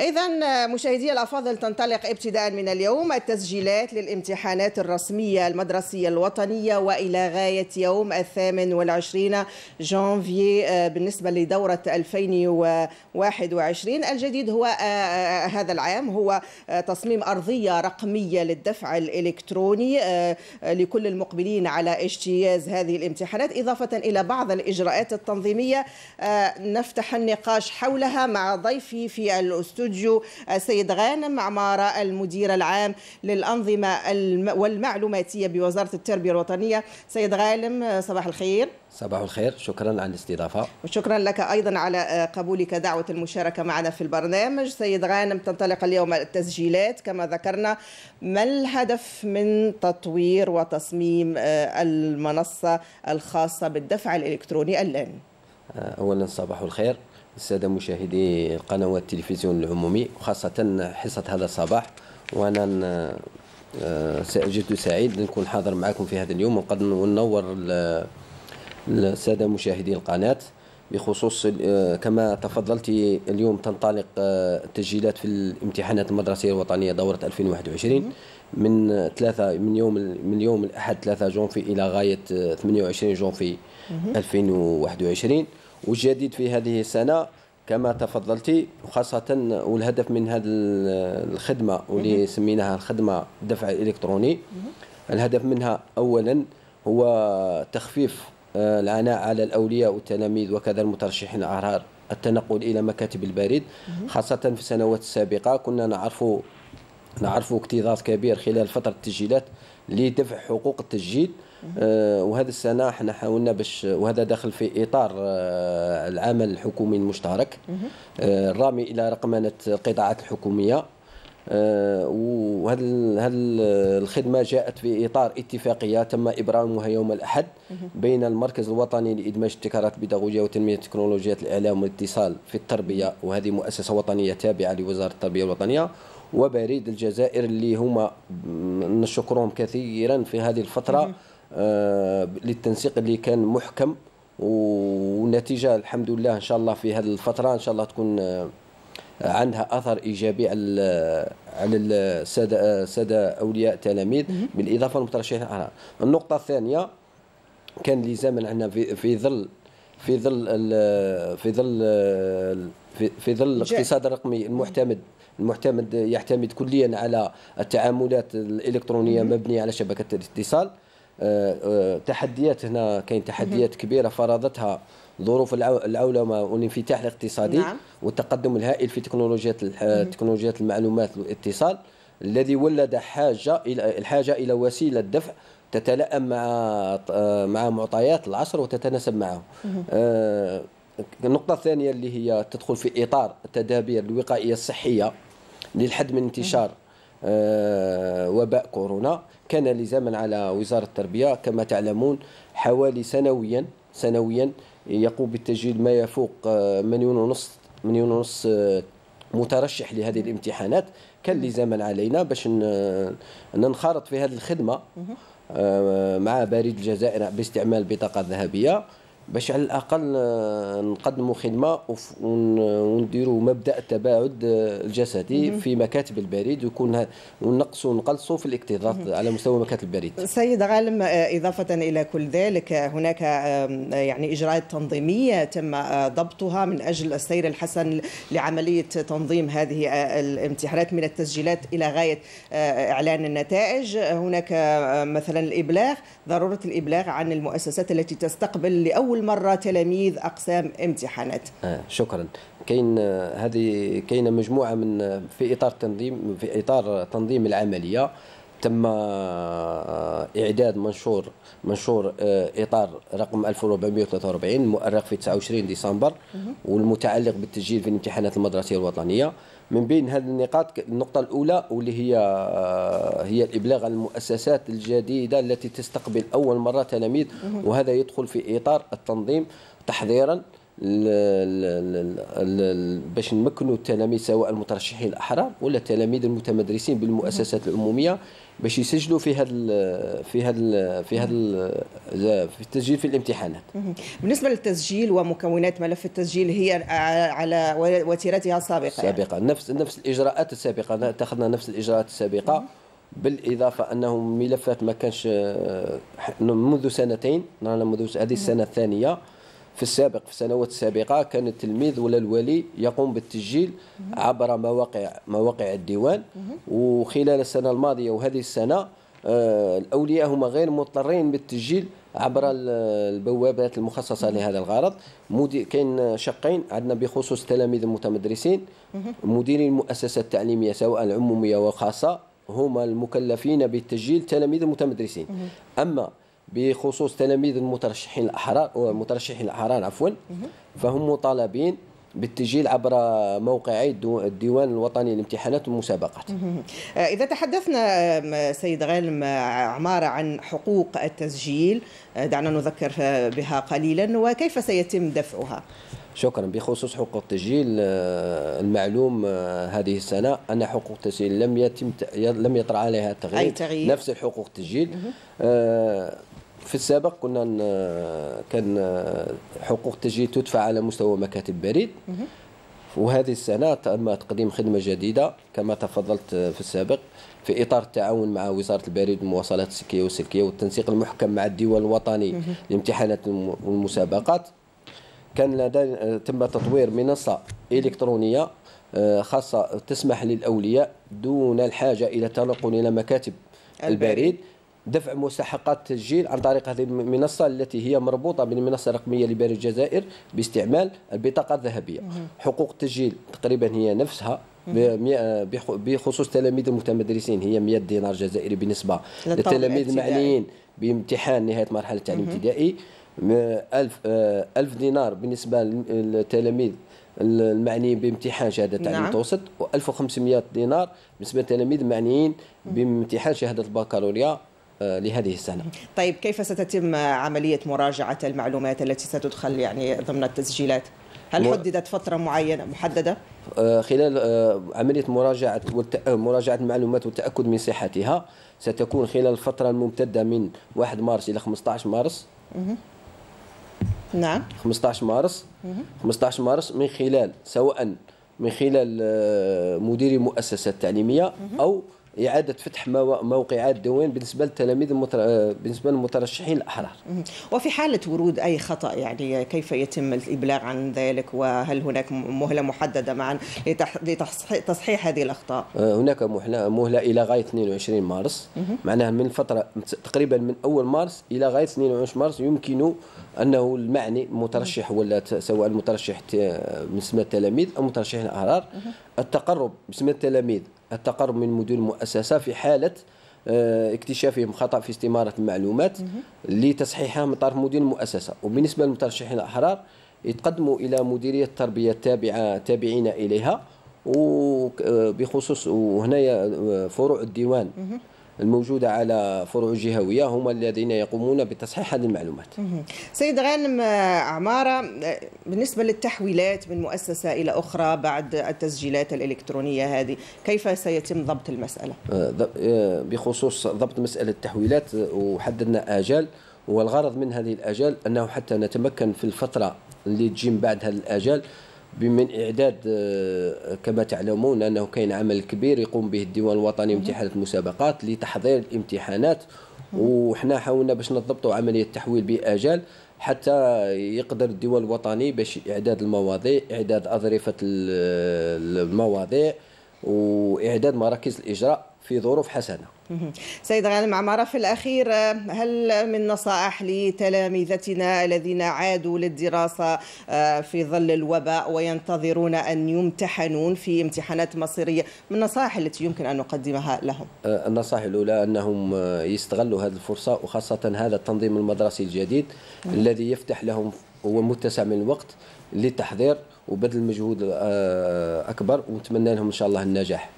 إذا مشاهدي الأفاضل تنطلق ابتداء من اليوم التسجيلات للامتحانات الرسمية المدرسية الوطنية وإلى غاية يوم الثامن والعشرين جانفي آه، بالنسبة لدورة 2021 الجديد هو آه، آه، هذا العام هو تصميم أرضية رقمية للدفع الإلكتروني لكل المقبلين على اجتياز هذه الامتحانات إضافة إلى بعض الإجراءات التنظيمية نفتح النقاش حولها مع ضيفي في الأستوديو الاستوديو السيد غانم عمارة المدير العام للأنظمة والمعلوماتية بوزارة التربية الوطنية سيد غانم صباح الخير صباح الخير شكرا على الاستضافة وشكرا لك أيضا على قبولك دعوة المشاركة معنا في البرنامج سيد غانم تنطلق اليوم التسجيلات كما ذكرنا ما الهدف من تطوير وتصميم آه، المنصة الخاصة بالدفع الإلكتروني الآن؟ آه، أولا صباح الخير الساده مشاهدي قنوات التلفزيون العمومي وخاصه حصه هذا الصباح وانا آه، جد سعيد نكون حاضر معكم في هذا اليوم وقد ننور الساده مشاهدي القناه بخصوص آه، كما تفضلت اليوم تنطلق آه، التسجيلات في الامتحانات المدرسيه الوطنيه دوره 2021 من ثلاثة من يوم من يوم الاحد 3 جونفي الى غايه 28 جونفي 2021 وجديد في هذه السنة كما تفضلتي وخاصة والهدف من هذه الخدمة واللي سميناها الخدمة الدفع الإلكتروني الهدف منها أولا هو تخفيف آه، العناء على الأولياء والتلاميذ وكذا المترشحين الأعرار التنقل إلى مكاتب البريد خاصة في السنوات السابقة كنا نعرف نعرف اكتظاظ كبير خلال فترة التسجيلات لدفع حقوق التسجيل آه، وهذا السنه احنا حاولنا باش وهذا داخل في اطار آه، العمل الحكومي المشترك آه، الرامي الى رقمنه القطاعات الحكوميه وهذه الخدمه جاءت في اطار اتفاقيه تم ابرامها يوم الاحد بين المركز الوطني لادماج الابتكارات البيداغوجيه وتنميه تكنولوجيات الاعلام والاتصال في التربيه وهذه مؤسسه وطنيه تابعه لوزاره التربيه الوطنيه وبريد الجزائر اللي هما نشكرهم كثيرا في هذه الفتره آه، للتنسيق اللي كان محكم ونتيجة الحمد لله ان شاء الله في هذه الفتره ان شاء الله تكون آه، عندها اثر ايجابي على على الساده الساده آه، اولياء التلاميذ بالاضافه للمترشحين الاخرى النقطه الثانيه كان لزاما عندنا في, في ظل في ظل في ظل في, في ظل الاقتصاد الرقمي المعتمد المعتمد يعتمد كليا على التعاملات الالكترونيه مبنيه على شبكه الاتصال آه، آه، تحديات هنا كاين تحديات كبيره فرضتها ظروف العولمه والانفتاح الاقتصادي نعم. والتقدم الهائل في تكنولوجيات تكنولوجيات المعلومات والاتصال الذي ولد حاجه الى الحاجه الى وسيله دفع تتلائم مع آه، مع معطيات العصر وتتناسب معه النقطة الثانية اللي هي تدخل في إطار التدابير الوقائية الصحية للحد من انتشار آه، وباء كورونا كان لزاما على وزارة التربية كما تعلمون حوالي سنويا سنويا يقوم بالتسجيل ما يفوق آه، مليون ونص مليون ونص آه، مترشح لهذه الامتحانات كان لزاما علينا باش ننخرط في هذه الخدمة مع بريد الجزائر باستعمال البطاقة الذهبية باش على الاقل آه، نقدموا خدمه ونديروا مبدا التباعد آه، الجسدي في مكاتب البريد ويكون ونقصوا ونقلصوا في الاكتظاظ على مستوى مكاتب البريد. سيد غالم آه، اضافه الى كل ذلك هناك يعني اجراءات تنظيميه تم ضبطها من اجل السير الحسن لعمليه تنظيم هذه الامتحانات من التسجيلات الى غايه اعلان النتائج، هناك مثلا الابلاغ ضروره الابلاغ عن المؤسسات التي تستقبل لاول اول مره تلاميذ اقسام امتحانات آه شكرا كاين آه، هذه كاينه مجموعه من آه، في اطار تنظيم في اطار تنظيم العمليه تم آه، اعداد منشور منشور اطار رقم 1443 مؤرخ في 29 ديسمبر والمتعلق بالتسجيل في الامتحانات المدرسيه الوطنيه من بين هذه النقاط النقطة الأولى واللي هي آه، هي الإبلاغ عن المؤسسات الجديدة التي تستقبل أول مرة تلاميذ وهذا يدخل في إطار التنظيم تحضيرا باش نمكنوا التلاميذ سواء المترشحين الاحرار ولا التلاميذ المتمدرسين بالمؤسسات العموميه باش يسجلوا في هذا في هذا في هذا في التسجيل في الامتحانات. بالنسبه للتسجيل ومكونات ملف التسجيل هي على وتيرتها السابقه. سابقه يعني. نفس نفس الاجراءات السابقه اتخذنا نفس الاجراءات السابقه بالاضافه انه ملفات ما كانش آه، منذ سنتين نعم، منذ هذه السنه الثانيه في السابق في السنوات السابقة كان التلميذ ولا الولي يقوم بالتسجيل عبر مواقع مواقع الديوان وخلال السنة الماضية وهذه السنة آه، الأولياء هما غير مضطرين بالتسجيل عبر البوابات المخصصة لهذا الغرض كاين شقين عندنا بخصوص التلاميذ المتمدرسين مديري المؤسسات التعليمية سواء العمومية وخاصه هما المكلفين بالتسجيل تلاميذ المتمدرسين أما بخصوص تلاميذ المترشحين الاحرار مترشحين الاحرار عفوا فهم مطالبين بالتسجيل عبر موقعي الديوان الوطني للامتحانات والمسابقات آه، إذا تحدثنا سيد غالم عمارة عن حقوق التسجيل آه، دعنا نذكر آه، بها قليلا وكيف سيتم دفعها شكرا بخصوص حقوق التسجيل المعلوم هذه السنه ان حقوق التسجيل لم يتم لم يطرا عليها تغيير أي تغيير. نفس الحقوق التسجيل في السابق كنا آه، كان آه، حقوق التسجيل تدفع على مستوى مكاتب بريد وهذه السنة تم تقديم خدمة جديدة كما تفضلت آه، في السابق في إطار التعاون مع وزارة البريد والمواصلات السكيه والسلكية والتنسيق المحكم مع الديوان الوطني لامتحانات والمسابقات كان لدينا تم تطوير منصة إلكترونية خاصة تسمح للأولياء دون الحاجة إلى التنقل إلى مكاتب البريد دفع مستحقات التسجيل عن طريق هذه المنصة التي هي مربوطة بالمنصة الرقمية لبير الجزائر باستعمال البطاقة الذهبية حقوق التسجيل تقريبا هي نفسها بخصوص تلاميذ المتمدرسين هي 100 دينار جزائري بالنسبة للتلاميذ المعنيين بامتحان نهاية مرحلة التعليم الابتدائي 1000 1000 آه، دينار بالنسبة للتلاميذ المعنيين بامتحان شهاده التعليم نعم. المتوسط و1500 دينار بالنسبه للتلاميذ المعنيين بامتحان شهاده البكالوريا آه، لهذه السنة طيب كيف ستتم عملية مراجعة المعلومات التي ستدخل يعني ضمن التسجيلات؟ هل حددت فترة معينة محددة؟ آه، خلال آه، عملية مراجعة مراجعة المعلومات والتأكد من صحتها ستكون خلال الفترة الممتدة من 1 مارس إلى 15 مارس نعم 15 مارس 15 مارس من خلال سواء من خلال مديري المؤسسة التعليمية أو إعادة فتح موقعات دوين بالنسبة للتلاميذ المتر... بالنسبة للمترشحين الأحرار وفي حالة ورود أي خطأ يعني كيف يتم الإبلاغ عن ذلك وهل هناك مهلة محددة معا لتح... لتصحيح هذه الأخطاء آه، هناك مهلة مهلة إلى غاية 22 مارس معناها من فترة تقريبا من أول مارس إلى غاية 22 مارس يمكن انه المعني مترشح نعم. ولا سواء المترشح باسم التلاميذ او مترشح الاحرار التقرب باسم التلاميذ التقرب من مدير المؤسسه في حاله آه، اكتشافهم خطا في استماره المعلومات لتصحيحها من طرف مدير المؤسسه وبالنسبه للمترشحين الاحرار يتقدموا الى مديريه التربيه التابعه تابعين اليها وبخصوص آه، وهنايا آه، فروع الديوان الموجودة على فروع جهوية هم الذين يقومون بتصحيح هذه المعلومات سيد غانم آه، عمارة آه، بالنسبة للتحويلات من مؤسسة إلى أخرى بعد التسجيلات الإلكترونية هذه كيف سيتم ضبط المسألة؟ آه، بخصوص ضبط مسألة التحويلات وحددنا آجال والغرض من هذه الآجال أنه حتى نتمكن في الفترة اللي تجي بعد هذه الآجال بمن إعداد آه، كما تعلمون أنه كاين عمل كبير يقوم به الديوان الوطني امتحانات المسابقات لتحضير الامتحانات وحنا حاولنا باش نضبطوا عملية التحويل بأجال حتى يقدر الديوان الوطني باش إعداد المواضيع إعداد أظرفة آه، المواضيع وإعداد مراكز الإجراء في ظروف حسنة سيد غانم عمارة في الأخير هل من نصائح لتلامذتنا الذين عادوا للدراسة آه، في ظل الوباء وينتظرون أن يمتحنون في امتحانات مصيرية من النصائح التي يمكن أن نقدمها لهم آه، النصائح الأولى أنهم آه، يستغلوا هذه الفرصة وخاصة هذا التنظيم المدرسي الجديد الذي يفتح لهم ومتسع من الوقت للتحضير وبذل مجهود أكبر ونتمنى لهم إن شاء الله النجاح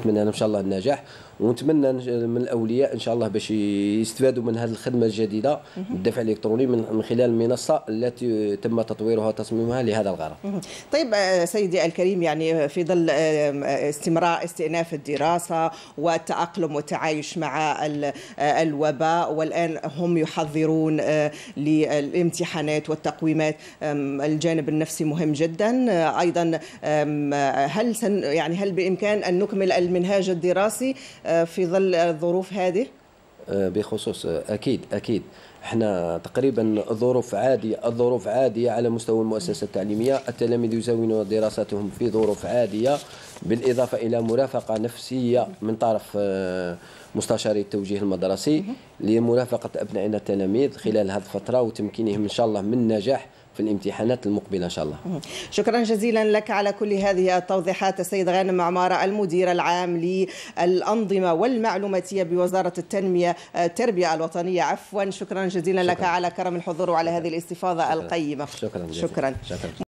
اتمنى ان شاء الله النجاح ونتمنى من الاولياء ان شاء الله باش يستفادوا من هذه الخدمه الجديده الدفع الالكتروني من خلال المنصه التي تم تطويرها وتصميمها لهذا الغرض. طيب آه، سيدي الكريم يعني في ظل آه، آه، استمرار استئناف الدراسه والتاقلم والتعايش مع الوباء والان هم يحضرون للامتحانات والتقويمات الجانب النفسي مهم جدا ايضا هل سن يعني هل بامكان ان نكمل المنهاج الدراسي آه، في ظل الظروف هذه آه، بخصوص آه، اكيد اكيد احنا تقريبا ظروف عاديه الظروف عاديه على مستوى المؤسسه التعليميه التلاميذ يزاولون دراساتهم في ظروف عاديه بالاضافه الى مرافقه نفسيه من طرف مستشاري التوجيه المدرسي لمرافقه ابنائنا التلاميذ خلال هذه الفتره وتمكينهم ان شاء الله من نجاح في الامتحانات المقبله ان شاء الله شكرا جزيلا لك على كل هذه التوضيحات السيد غانم عماره المدير العام للانظمه والمعلوماتيه بوزاره التنميه آه، التربيه الوطنيه عفوا شكرا جزيلا شكرا. لك على كرم الحضور وعلى هذه الاستفاضه شكرا. القيمه شكرا جزيلا. شكرا, شكرا.